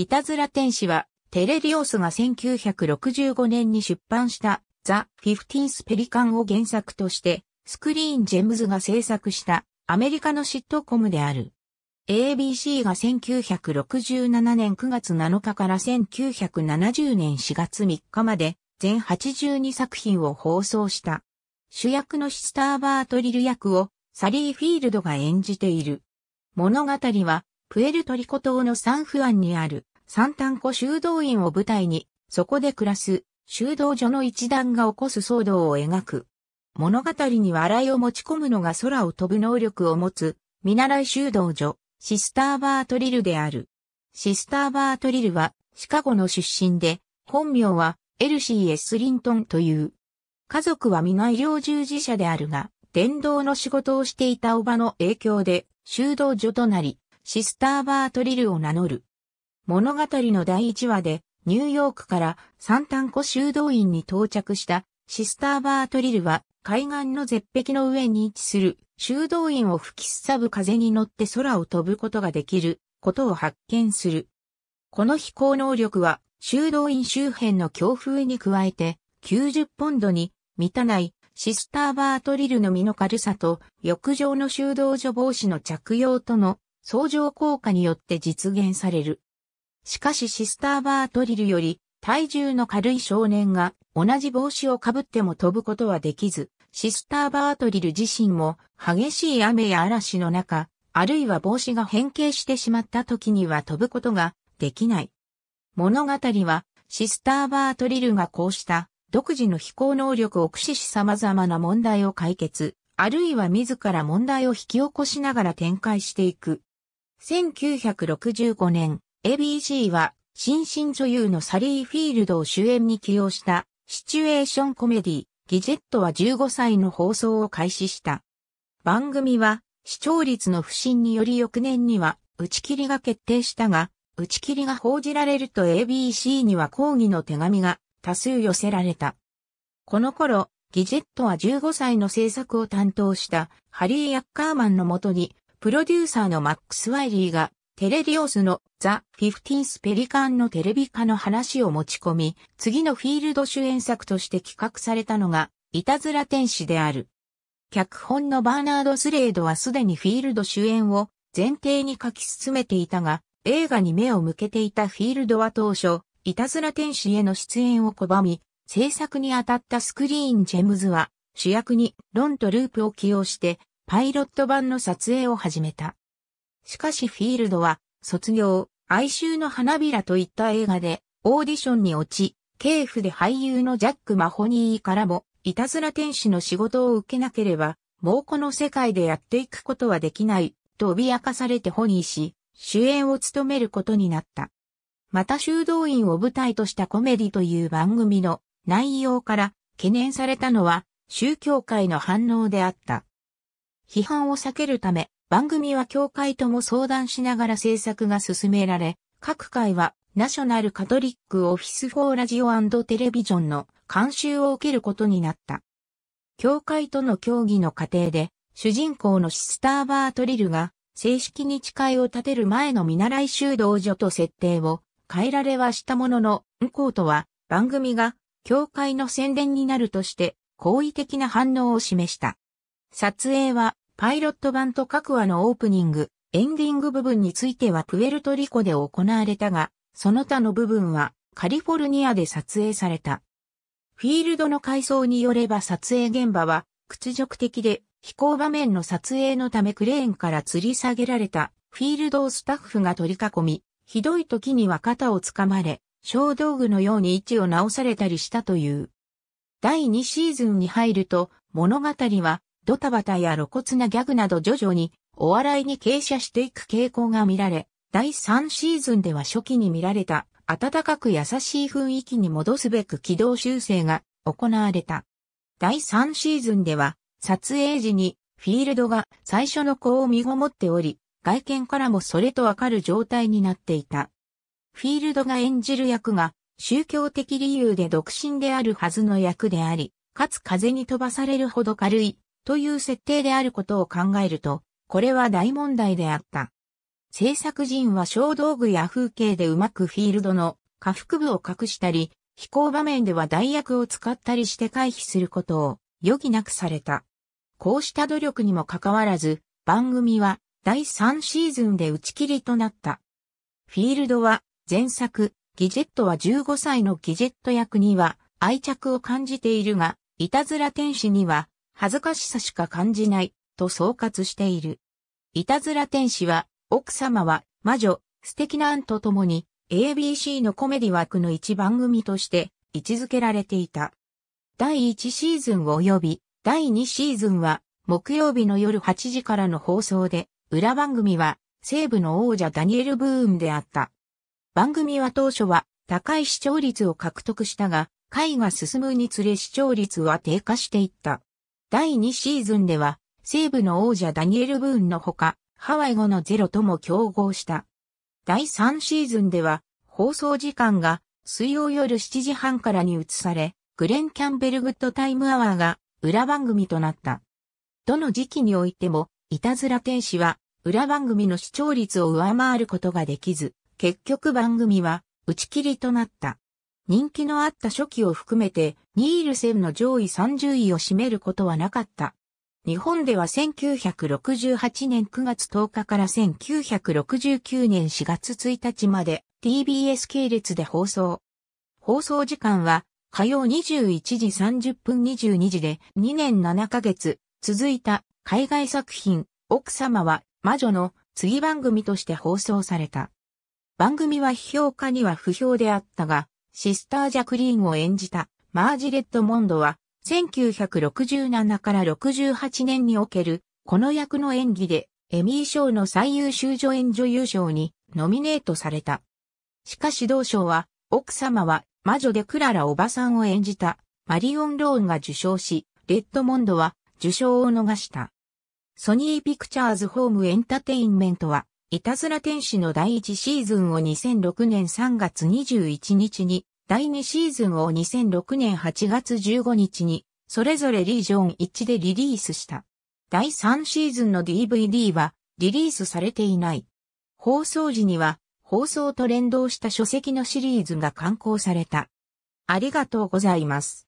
いたずら天使は、テレリオスが1965年に出版したザ・フィフティンス・ペリカンを原作として、スクリーン・ジェムズが制作したアメリカのシットコムである。ABC が1967年9月7日から1970年4月3日まで全82作品を放送した。主役のシスター・バートリル役をサリー・フィールドが演じている。物語はプエルトリコ島のサンフアンにある三単古修道院を舞台に、そこで暮らす修道所の一団が起こす騒動を描く。物語に笑いを持ち込むのが空を飛ぶ能力を持つ、見習い修道所、シスターバートリルである。シスターバートリルは、シカゴの出身で、本名は、エルシー・エスリントンという。家族は皆医療従事者であるが、伝道の仕事をしていたおばの影響で、修道所となり、シスターバートリルを名乗る。物語の第1話で、ニューヨークからサンタンコ修道院に到着したシスターバートリルは海岸の絶壁の上に位置する修道院を吹きすさぶ風に乗って空を飛ぶことができることを発見する。この飛行能力は修道院周辺の強風に加えて90ポンドに満たないシスターバートリルの身の軽さと浴場の修道所防止の着用との相乗効果によって実現される。しかしシスターバートリルより体重の軽い少年が同じ帽子をかぶっても飛ぶことはできず、シスターバートリル自身も激しい雨や嵐の中、あるいは帽子が変形してしまった時には飛ぶことができない。物語はシスターバートリルがこうした独自の飛行能力を駆使し様々な問題を解決、あるいは自ら問題を引き起こしながら展開していく。1965年、ABC は、新進女優のサリー・フィールドを主演に起用した、シチュエーションコメディ、ギジェットは15歳の放送を開始した。番組は、視聴率の不振により翌年には、打ち切りが決定したが、打ち切りが報じられると ABC には抗議の手紙が多数寄せられた。この頃、ギジェットは15歳の制作を担当したハリー・ヤッカーマンのもとに、プロデューサーのマックス・ワイリーがテレディオスのザ・フィフティンス・ペリカンのテレビ化の話を持ち込み、次のフィールド主演作として企画されたのが、いたずら天使である。脚本のバーナード・スレードはすでにフィールド主演を前提に書き進めていたが、映画に目を向けていたフィールドは当初、いたずら天使への出演を拒み、制作に当たったスクリーン・ジェムズは主役にロンとループを起用して、パイロット版の撮影を始めた。しかしフィールドは、卒業、哀愁の花びらといった映画で、オーディションに落ち、系譜で俳優のジャック・マホニーからも、いたずら天使の仕事を受けなければ、もうこの世界でやっていくことはできない、と脅かされてホニーし、主演を務めることになった。また修道院を舞台としたコメディという番組の内容から懸念されたのは宗教界の反応であった。批判を避けるため、番組は教会とも相談しながら制作が進められ、各回はナショナルカトリックオフィスフォーラジオテレビジョンの監修を受けることになった。教会との協議の過程で、主人公のシスターバートリルが正式に誓いを立てる前の見習い修道女と設定を変えられはしたものの、向こうとは番組が教会の宣伝になるとして好意的な反応を示した。撮影はパイロット版と各話のオープニング、エンディング部分についてはプエルトリコで行われたが、その他の部分はカリフォルニアで撮影された。フィールドの改装によれば撮影現場は屈辱的で飛行場面の撮影のためクレーンから吊り下げられたフィールドをスタッフが取り囲み、ひどい時には肩をつかまれ、小道具のように位置を直されたりしたという。第2シーズンに入ると物語はドタバタや露骨なギャグなど徐々にお笑いに傾斜していく傾向が見られ、第3シーズンでは初期に見られた暖かく優しい雰囲気に戻すべく軌道修正が行われた。第3シーズンでは撮影時にフィールドが最初の子を身ごもっており、外見からもそれとわかる状態になっていた。フィールドが演じる役が宗教的理由で独身であるはずの役であり、かつ風に飛ばされるほど軽いという設定であることを考えると、これは大問題であった。制作陣は小道具や風景でうまくフィールドの下腹部を隠したり、飛行場面では代役を使ったりして回避することを余儀なくされた。こうした努力にもかかわらず、番組は第3シーズンで打ち切りとなった。フィールドは前作、ギジェットは15歳のギジェット役には愛着を感じているが、いたずら天使には恥ずかしさしか感じない、と総括している。いたずら天使は、奥様は、魔女、素敵な案と共に、ABC のコメディ枠の一番組として位置づけられていた。第1シーズン及び第2シーズンは木曜日の夜8時からの放送で、裏番組は西部の王者ダニエル・ブーンであった。番組は当初は高い視聴率を獲得したが、回が進むにつれ視聴率は低下していった。第2シーズンでは、西部の王者ダニエル・ブーンのほか、ハワイ語のゼロとも競合した。第3シーズンでは、放送時間が水曜夜7時半からに移され、グレン・キャンベル・グッドタイム・アワーが裏番組となった。どの時期においても、いたずら天使は裏番組の視聴率を上回ることができず、結局番組は打ち切りとなった。人気のあった初期を含めて、ニールセンの上位30位を占めることはなかった。日本では1968年9月10日から1969年4月1日まで TBS 系列で放送。放送時間は火曜21時30分22時で2年7ヶ月続いた海外作品奥様は魔女の次番組として放送された。番組は批評家には不評であったがシスター・ジャクリーンを演じたマージレッド・モンドは、1967から68年における、この役の演技で、エミー賞の最優秀助演女優賞にノミネートされた。しかし同賞は、奥様は魔女でクララおばさんを演じたマリオン・ローンが受賞し、レッドモンドは受賞を逃した。ソニーピクチャーズホームエンタテインメントは、いたずら天使の第1シーズンを2006年3月21日に第2シーズンを2006年8月15日に、それぞれリージョン1でリリースした。第3シーズンの DVD はリリースされていない。放送時には放送と連動した書籍のシリーズが刊行された。ありがとうございます。